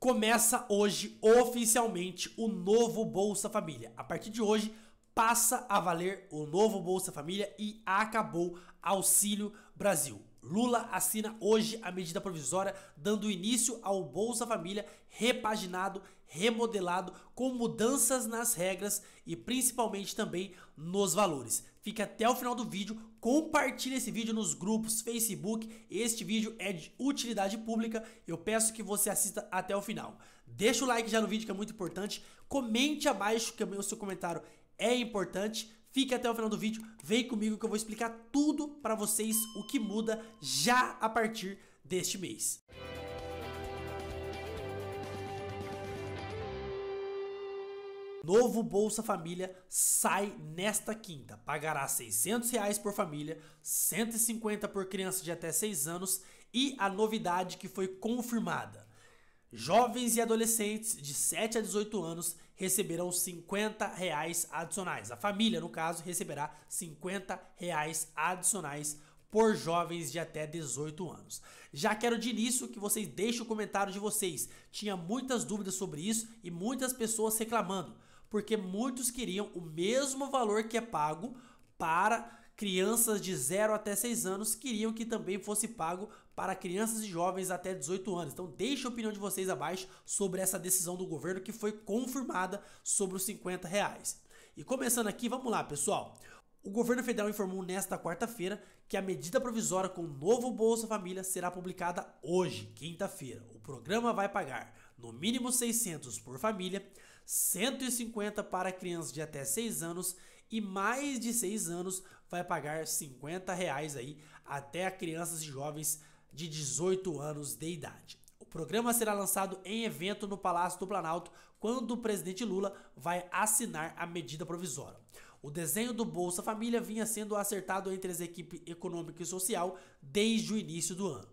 Começa hoje oficialmente o novo Bolsa Família. A partir de hoje passa a valer o novo Bolsa Família e acabou Auxílio Brasil. Lula assina hoje a medida provisória dando início ao Bolsa Família repaginado, remodelado, com mudanças nas regras e principalmente também nos valores. Fique até o final do vídeo, compartilhe esse vídeo nos grupos, Facebook, este vídeo é de utilidade pública, eu peço que você assista até o final. Deixa o like já no vídeo que é muito importante, comente abaixo que o seu comentário é importante, Fique até o final do vídeo, vem comigo que eu vou explicar tudo para vocês o que muda já a partir deste mês. Novo Bolsa Família sai nesta quinta. Pagará R$ 600 reais por família, R$ 150 por criança de até 6 anos e a novidade que foi confirmada. Jovens e adolescentes de 7 a 18 anos receberão R$ 50 reais adicionais. A família, no caso, receberá R$ 50 reais adicionais por jovens de até 18 anos. Já quero de início que vocês deixem o comentário de vocês. Tinha muitas dúvidas sobre isso e muitas pessoas reclamando, porque muitos queriam o mesmo valor que é pago para crianças de 0 até 6 anos, queriam que também fosse pago para crianças e jovens até 18 anos. Então deixe a opinião de vocês abaixo sobre essa decisão do governo que foi confirmada sobre os 50 reais. E começando aqui, vamos lá, pessoal. O governo federal informou nesta quarta-feira que a medida provisória com o novo Bolsa Família será publicada hoje, quinta-feira. O programa vai pagar no mínimo 600 por família, 150 para crianças de até 6 anos e mais de 6 anos vai pagar 50 reais aí até crianças e jovens de 18 anos de idade. O programa será lançado em evento no Palácio do Planalto quando o presidente Lula vai assinar a medida provisória. O desenho do Bolsa Família vinha sendo acertado entre as equipes econômica e social desde o início do ano.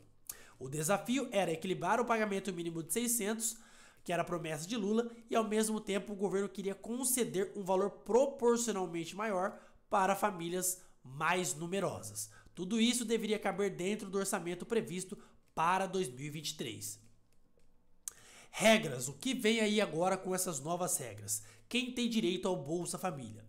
O desafio era equilibrar o pagamento mínimo de 600, que era a promessa de Lula, e ao mesmo tempo o governo queria conceder um valor proporcionalmente maior para famílias mais numerosas. Tudo isso deveria caber dentro do orçamento previsto para 2023. Regras: o que vem aí agora com essas novas regras? Quem tem direito ao Bolsa Família?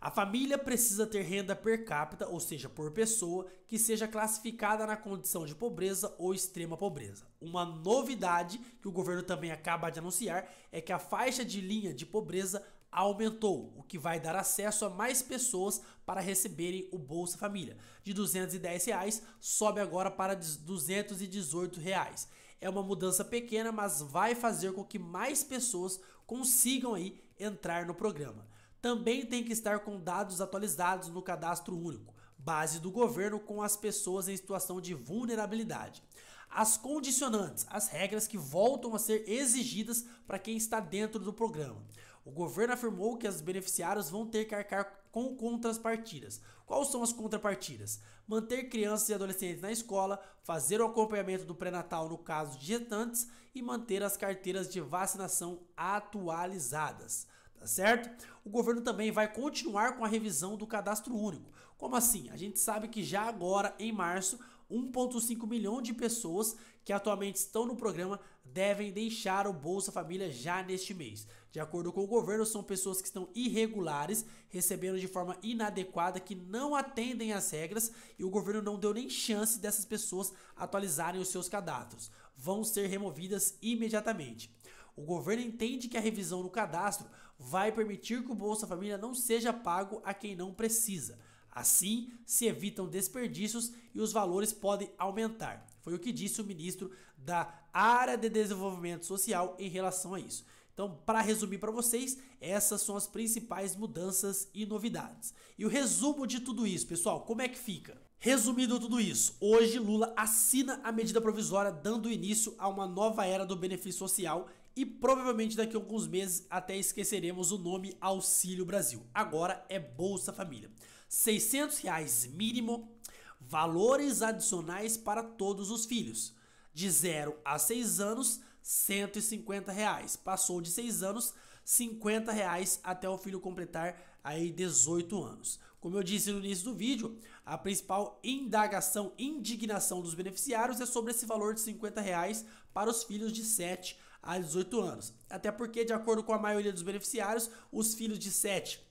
A família precisa ter renda per capita, ou seja, por pessoa, que seja classificada na condição de pobreza ou extrema pobreza. Uma novidade que o governo também acaba de anunciar é que a faixa de linha de pobreza aumentou, o que vai dar acesso a mais pessoas para receberem o Bolsa Família. De R$ 210 reais, sobe agora para R$ 218. Reais. É uma mudança pequena, mas vai fazer com que mais pessoas consigam aí entrar no programa. Também tem que estar com dados atualizados no cadastro único, base do governo com as pessoas em situação de vulnerabilidade. As condicionantes, as regras que voltam a ser exigidas para quem está dentro do programa. O governo afirmou que as beneficiárias vão ter que arcar com contrapartidas. Quais são as contrapartidas? Manter crianças e adolescentes na escola, fazer o acompanhamento do pré-natal no caso de gestantes e manter as carteiras de vacinação atualizadas. Tá certo? O governo também vai continuar com a revisão do cadastro único. Como assim? A gente sabe que já agora, em março, 1,5 milhão de pessoas que atualmente estão no programa devem deixar o Bolsa Família já neste mês. De acordo com o governo, são pessoas que estão irregulares, recebendo de forma inadequada, que não atendem às regras e o governo não deu nem chance dessas pessoas atualizarem os seus cadastros. Vão ser removidas imediatamente. O governo entende que a revisão no cadastro vai permitir que o Bolsa Família não seja pago a quem não precisa. Assim, se evitam desperdícios e os valores podem aumentar. Foi o que disse o ministro da área de desenvolvimento social em relação a isso. Então, para resumir para vocês, essas são as principais mudanças e novidades. E o resumo de tudo isso, pessoal, como é que fica? Resumindo tudo isso, hoje Lula assina a medida provisória dando início a uma nova era do benefício social e provavelmente daqui a alguns meses até esqueceremos o nome Auxílio Brasil. Agora é Bolsa Família. 600 reais mínimo, valores adicionais para todos os filhos. De 0 a 6 anos, 150 reais. Passou de 6 anos, 50 reais até o filho completar aí 18 anos. Como eu disse no início do vídeo, a principal indagação, indignação dos beneficiários é sobre esse valor de 50 reais para os filhos de 7 a 18 anos. Até porque, de acordo com a maioria dos beneficiários, os filhos de 7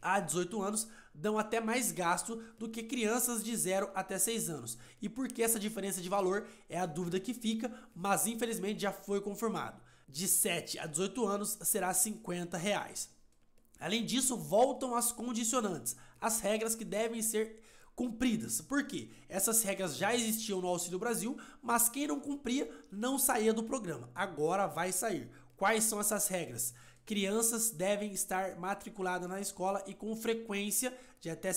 a 18 anos dão até mais gasto do que crianças de 0 até 6 anos. E por que essa diferença de valor é a dúvida que fica, mas infelizmente já foi confirmado. De 7 a 18 anos será 50 reais. Além disso, voltam as condicionantes, as regras que devem ser cumpridas. Por quê? Essas regras já existiam no Auxílio Brasil, mas quem não cumpria não saía do programa. Agora vai sair. Quais são essas regras? crianças devem estar matriculadas na escola e com frequência de até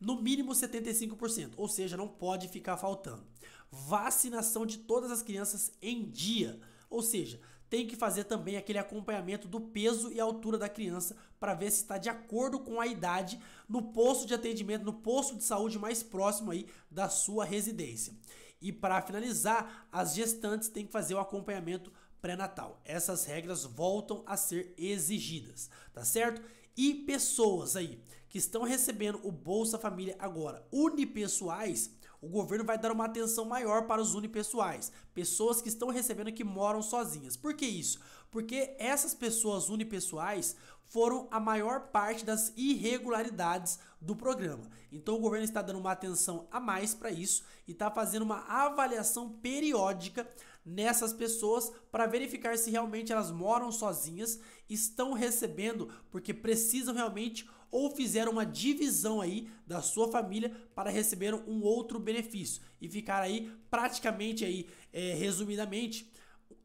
no mínimo 75%, ou seja, não pode ficar faltando. Vacinação de todas as crianças em dia, ou seja, tem que fazer também aquele acompanhamento do peso e altura da criança para ver se está de acordo com a idade no posto de atendimento, no posto de saúde mais próximo aí da sua residência. E para finalizar, as gestantes têm que fazer o acompanhamento pré-natal. Essas regras voltam a ser exigidas, tá certo? E pessoas aí que estão recebendo o Bolsa Família agora, unipessoais, o governo vai dar uma atenção maior para os unipessoais, pessoas que estão recebendo que moram sozinhas. Por que isso? Porque essas pessoas unipessoais foram a maior parte das irregularidades do programa. Então o governo está dando uma atenção a mais para isso e está fazendo uma avaliação periódica nessas pessoas para verificar se realmente elas moram sozinhas, estão recebendo porque precisam realmente ou fizeram uma divisão aí da sua família para receber um outro benefício e ficar aí praticamente aí é, resumidamente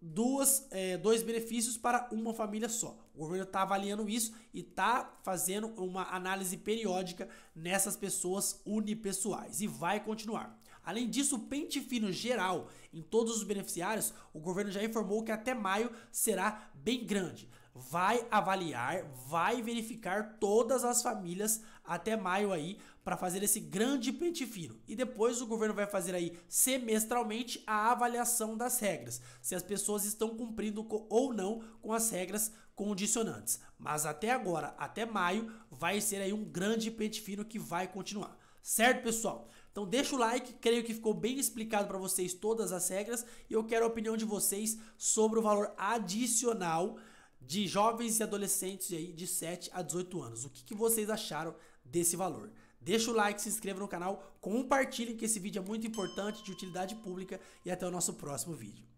duas, é, dois benefícios para uma família só. O governo está avaliando isso e está fazendo uma análise periódica nessas pessoas unipessoais e vai continuar. Além disso, o pente fino geral em todos os beneficiários, o governo já informou que até maio será bem grande. Vai avaliar, vai verificar todas as famílias até maio aí para fazer esse grande pente fino. E depois o governo vai fazer aí semestralmente a avaliação das regras, se as pessoas estão cumprindo ou não com as regras condicionantes. Mas até agora, até maio, vai ser aí um grande pente fino que vai continuar. Certo, pessoal? Então deixa o like, creio que ficou bem explicado para vocês todas as regras e eu quero a opinião de vocês sobre o valor adicional de jovens e adolescentes aí de 7 a 18 anos. O que, que vocês acharam desse valor? Deixa o like, se inscreva no canal, compartilhe que esse vídeo é muito importante, de utilidade pública e até o nosso próximo vídeo.